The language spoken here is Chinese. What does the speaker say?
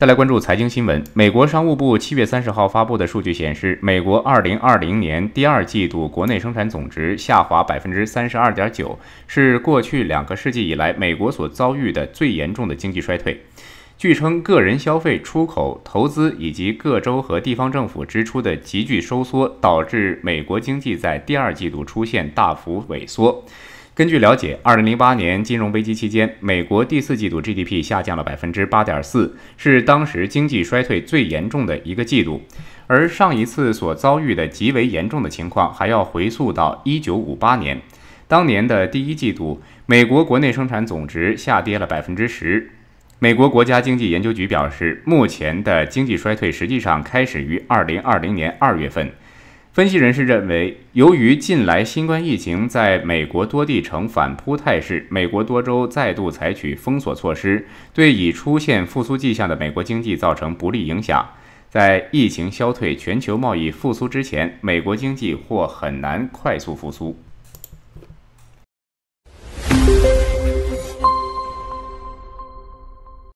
再来关注财经新闻。美国商务部七月三十号发布的数据显示，美国二零二零年第二季度国内生产总值下滑百分之三十二点九，是过去两个世纪以来美国所遭遇的最严重的经济衰退。据称，个人消费、出口、投资以及各州和地方政府支出的急剧收缩，导致美国经济在第二季度出现大幅萎缩。根据了解，二零零八年金融危机期间，美国第四季度 GDP 下降了百分之八点四，是当时经济衰退最严重的一个季度。而上一次所遭遇的极为严重的情况，还要回溯到一九五八年，当年的第一季度，美国国内生产总值下跌了百分之十。美国国家经济研究局表示，目前的经济衰退实际上开始于二零二零年二月份。分析人士认为，由于近来新冠疫情在美国多地呈反扑态势，美国多州再度采取封锁措施，对已出现复苏迹象的美国经济造成不利影响。在疫情消退、全球贸易复苏之前，美国经济或很难快速复苏。